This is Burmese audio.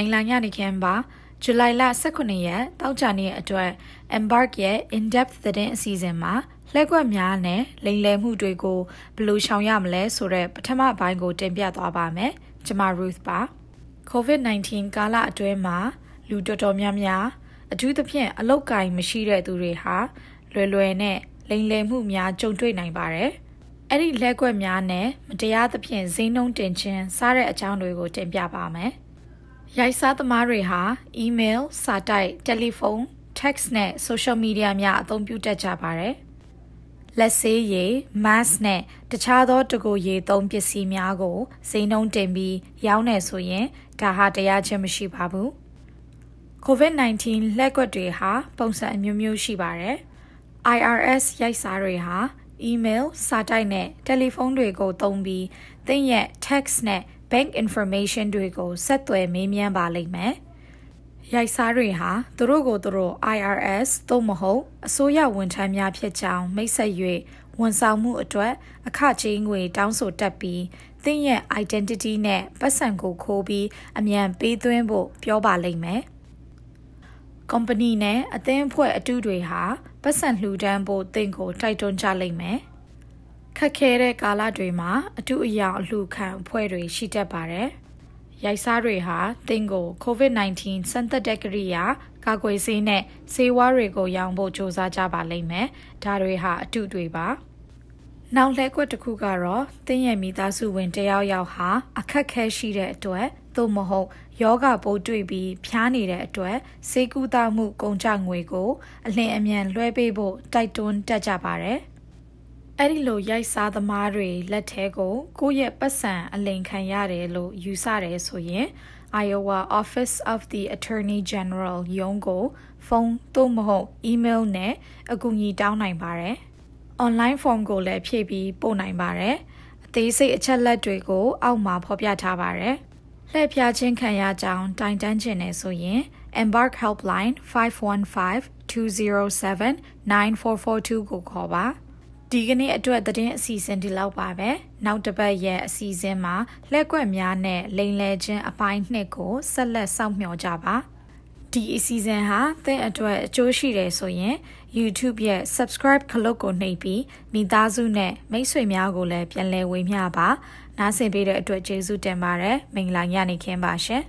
နိုင်လာညနေခင်းပါဇူလိုင်လ18ရက်တောက်ကြနေ့အတွက် Embark ရဲ့ in-depth သတင်းအစီအစဉ်မှာလက်ကွက်များနဲ့လိမ်လည်မှုတွေကိုဘယ်လိုရှောင်ရမလဲဆိုတဲ့ပထမပိုင်းကိုတင်ပြသွားပါမယ်။ကျွန်မ Ruth ပါ။ COVID-19 ကာလအတွင်းမှာလူတော်တော်များများအထူးသဖြင့်အလုတ်ကိုင်မရှိတဲ့သူတွေဟာလွယ်လွယ်နဲ့လိမ်လည်မှုများကြုံတွေ့နိုင်ပါတယ်။အဲ့ဒီလက်ကွက်များနဲ့မတရားသဖြင့်ဈေးနှုန်းတင်ခြင်းစားတဲ့အကြောင်းတွေကိုတင်ပြပါမယ်။ရိုက်စားသမားတွေဟာ email, စာတိုက်၊တယ်လီဖုန်း text နဲ့ social media များအသုံးပြုတတ်ကြပါတယ်။လက်ဆေးရည် mask နဲ့တခြားသောတကူရည်သုံးပစ္စည်းများကိုဈေးနှုန်းတင်ပြီးရောင်းနေဆိုရင်ဒါဟာတရားချင်းမရှိပါဘူး။ COVID-19 လက်ကွက်တွေဟာ ပုံစံအမျိုးမျိုးရှိပါတယ်။ IRS ရိုက်စားတွေဟာ email စာတိုက်နဲ့တယ်လီဖုန်းတွေကို သုံးပြီးသင်ရဲ့ text နဲ့ bank information တွေကိုဆက်သွယ်မေးမြန်းပါလိမ့်မယ်။ရိုက်စားတွေဟာသူတို့ကိုသူတို့ IRS သို့မဟုတ်အစိုးရဝန်ထမ်းများဖြစ်ကြောင်း မိတ်ဆက်၍ဝန်ဆောင်မှုအတွက်အခကြေးငွေ တောင်းဆိုတတ်ပြီးသင်ရဲ့ identity နဲ့ပတ်စံကိုခိုးပြီးအမြန်ပေးသွင်းဖို့ပြောပါလိမ့်မယ်။ company နဲ့အသင်းအဖွဲ့အတူတွေဟာပတ်စံလှူဒန်းဖို့သင်ကိုတိုက်တွန်းကြလိမ့်မယ်။ခက်ခဲတဲ့ကာလတွေမှာအထူးအယောင်အလှခံအဖွဲ့တွေရှိတတ်ပါတယ်။ရိုက်စားတွေဟာတင်ကို COVID-19 စံသက်တဲ့ကိရိယာကာကွယ်ဆေးနဲ့ဆေးဝါးတွေကိုရောင်းဖို့စ조사ကြပါလိမ့်မယ်။ဒါတွေဟာအတူတွေပါ။နောက်လှည့်ကွက်တစ်ခုကတော့တင်းရဲ့မိသားစုဝင်တယောက်ယောက်ဟာအခက်ခဲရှိတဲ့အတွက်သို့မဟုတ်ယောဂပိုးတွေ့ပြီးဖျားနေတဲ့အတွက်စေကူတာမှုကုန်ကြငွေကိုအလင်းအမြန်လွှဲပေးဖို့တိုက်တွန်းတတ်ကြပါတယ်။အဲ့ဒီလိုရိုက်စားသမားတွေလက်ထဲကို ကိုယ့်ရဲ့ပတ်စံအလိမ်ခံရတယ်လို့ယူဆတယ်ဆိုရင် Iowa Office of the Attorney General ရုံးကိုဖုန်းသို့မဟုတ် email နဲ့အကူအညီတောင်းနိုင်ပါတယ်။ online form ကိုလည်းဖြည့်ပြီးပို့နိုင်ပါတယ်။အသေးစိတ်အချက်လက်တွေကိုအောက်မှာဖော်ပြထားပါတယ်။လှည့်ဖြားခြင်းခံရကြောင်းတိုင်တန်းခြင်းနဲ့ဆိုရင် Embark Helpline 515 207 9442ကိုခေါ်ပါ။ဒီကနေ့အတွက်သတင်းအစီအစဉ်ဒီလောက်ပါပဲနောက်တစ်ပတ်ရဲ့အစီအစဉ်မှာလက်ကွက်များနဲ့လိန်လဲခြင်းအပိုင်းနှစ်ကိုဆက်လက်စောင့်မျှော်ကြပါဒီအစီအစဉ်ဟာသင်အတွက်အကျိုးရှိတယ်ဆိုရင် YouTube ရဲ့ Subscribe ခလုတ်ကိုနှိပ်ပြီးမိသားစုနဲ့မိတ်ဆွေများကိုလည်းပြန်လည်ဝေမျှပါနားဆင်ပေးတဲ့အတွက်ကျေးဇူးတင်ပါတယ်မင်္ဂလာညနေခင်းပါရှင်